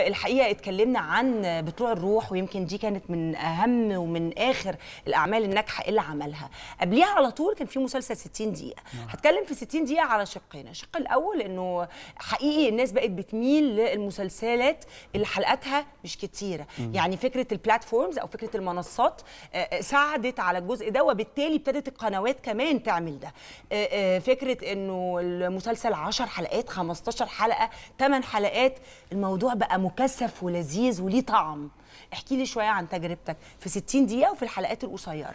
الحقيقه اتكلمنا عن بتوع الروح ويمكن دي كانت من اهم ومن اخر الاعمال الناجحه اللي عملها قبليها على طول كان في مسلسل 60 دقيقه نعم. هتكلم في 60 دقيقه على شقين الشق الاول انه حقيقي الناس بقت بتميل للمسلسلات اللي حلقاتها مش كتيره مم. يعني فكره البلاتفورمز او فكره المنصات آه، آه، ساعدت على الجزء ده وبالتالي ابتدت القنوات كمان تعمل ده آه، فكره انه المسلسل 10 حلقات 15 حلقه 8 حلقات الموضوع بقى مكثف ولذيذ وليه طعم احكي لي شويه عن تجربتك في 60 دقيقه وفي الحلقات القصيره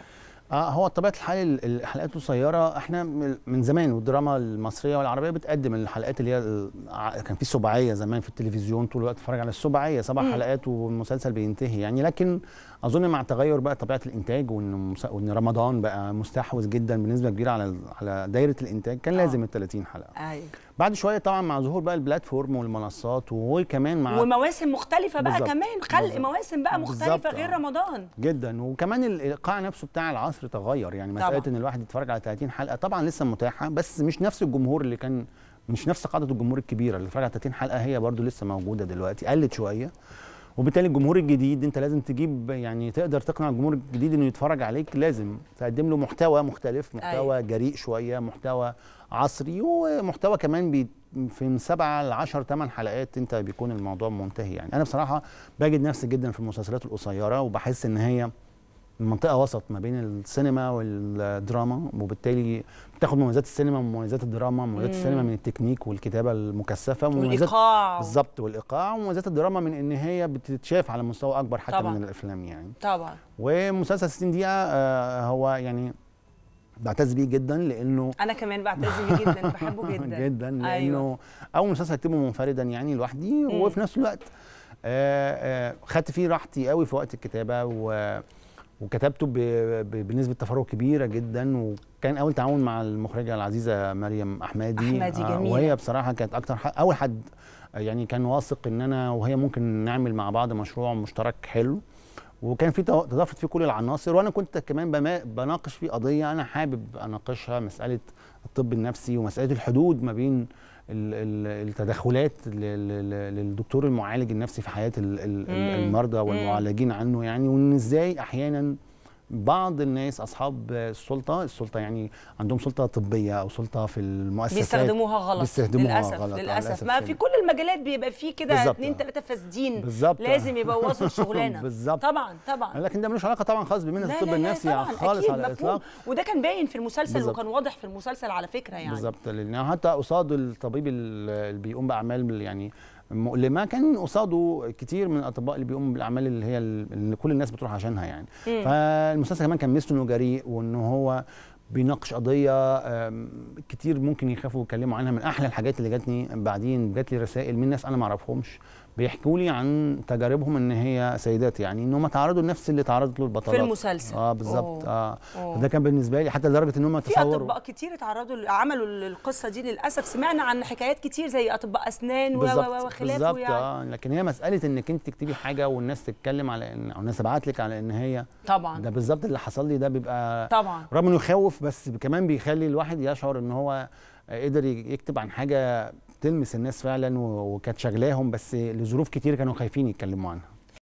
اه هو طبيعه الحال الحلقات القصيره احنا من زمان والدراما المصريه والعربيه بتقدم الحلقات اللي هي كان في سباعيه زمان في التلفزيون طول الوقت بتتفرج على السباعيه سبع حلقات والمسلسل بينتهي يعني لكن اظن مع تغير بقى طبيعه الانتاج وان وان رمضان بقى مستحوذ جدا بنسبه كبيره على على دايره الانتاج كان آه. لازم ال 30 حلقه ايوه بعد شويه طبعا مع ظهور بقى البلاتفورم والمنصات وكمان مع ومواسم مختلفه بقى بالزبط. كمان خلق بالزبط. مواسم بقى مختلفه غير آه. رمضان جدا وكمان الايقاع نفسه بتاع العصر تغير يعني مساله طبعا. ان الواحد يتفرج على 30 حلقه طبعا لسه متاحه بس مش نفس الجمهور اللي كان مش نفس قاعده الجمهور الكبيره اللي اتفرج على 30 حلقه هي برده لسه موجوده دلوقتي قلت شويه وبالتالي الجمهور الجديد انت لازم تجيب يعني تقدر تقنع الجمهور الجديد انه يتفرج عليك لازم تقدم له محتوى مختلف محتوى أيوة. جريء شويه محتوى عصري ومحتوى كمان بي في من سبعة ل 10 8 حلقات انت بيكون الموضوع منتهي يعني انا بصراحه بجد نفسي جدا في المسلسلات القصيره وبحس ان هي منطقه وسط ما بين السينما والدراما وبالتالي بتاخد مميزات السينما ومميزات الدراما مميزات السينما من التكنيك والكتابه المكثفه والايقاع بالظبط والايقاع ومميزات الدراما من ان هي بتتشاف على مستوى اكبر حتى طبعًا. من الافلام يعني طبعا ومسلسل 60 دقيقه آه، هو يعني بعتز بيه جدا لانه انا كمان بعتز بيه جدا بحبه جدا جدا لانه أيوة. اول مسلسل اكتبه منفردا يعني لوحدي وفي نفس الوقت آه آه خدت فيه راحتي قوي في وقت الكتابه و وكتبته بنسبه تفرغ كبيره جدا وكان اول تعاون مع المخرجه العزيزه مريم احمدي احمدي آه، جميل وهي بصراحه كانت اكتر اول حد يعني كان واثق ان انا وهي ممكن نعمل مع بعض مشروع مشترك حلو وكان في تضافرت فيه كل العناصر وانا كنت كمان بناقش فيه قضيه انا حابب اناقشها مساله الطب النفسي ومساله الحدود ما بين التدخلات للدكتور المعالج النفسي في حياه المرضى والمعالجين عنه يعني وان ازاي احيانا بعض الناس اصحاب السلطه السلطه يعني عندهم سلطه طبيه او سلطه في المؤسسات بيستخدموها غلط بيستخدموها للاسف غلط آه، للاسف ما في كل المجالات بيبقى في كده اثنين ثلاثه فاسدين لازم يبوظوا الشغلانه بالظبط طبعا طبعا لكن ده ملوش علاقه طبعا خالص بمهنه الطب النفسي خالص على الاطلاق وده كان باين في المسلسل بالزبط. وكان واضح في المسلسل على فكره يعني بالظبط لان حتى قصاد الطبيب اللي بيقوم باعمال يعني مؤلمه كان قصاده كتير من الاطباء اللي بيقوموا بالاعمال اللي هي اللي كل الناس بتروح عشانها يعني مم. فالمسلسل كمان كان ميزته انه جريء وان هو بيناقش قضيه كتير ممكن يخافوا يتكلموا عنها من احلى الحاجات اللي جاتني بعدين جات لي رسائل من ناس انا ما اعرفهمش بيحكوا لي عن تجاربهم ان هي سيدات يعني ان هم تعرضوا لنفس اللي تعرضت له البطلات في المسلسل اه بالظبط اه ده كان بالنسبه لي حتى لدرجه ان هم تصوروا في اطباء كتير اتعرضوا عملوا القصه دي للاسف سمعنا عن حكايات كتير زي اطباء اسنان و وخلافه يعني بالظبط اه لكن هي مساله انك انت تكتبي حاجه والناس تتكلم على ان او الناس تبعت لك على ان هي طبعا ده بالظبط اللي حصل لي ده بيبقى طبعا رغم انه يخوف بس كمان بيخلي الواحد يشعر ان هو قدر يكتب عن حاجه تلمس الناس فعلا وكانت شغلاهم بس لظروف كتير كانوا خايفين يتكلموا عنها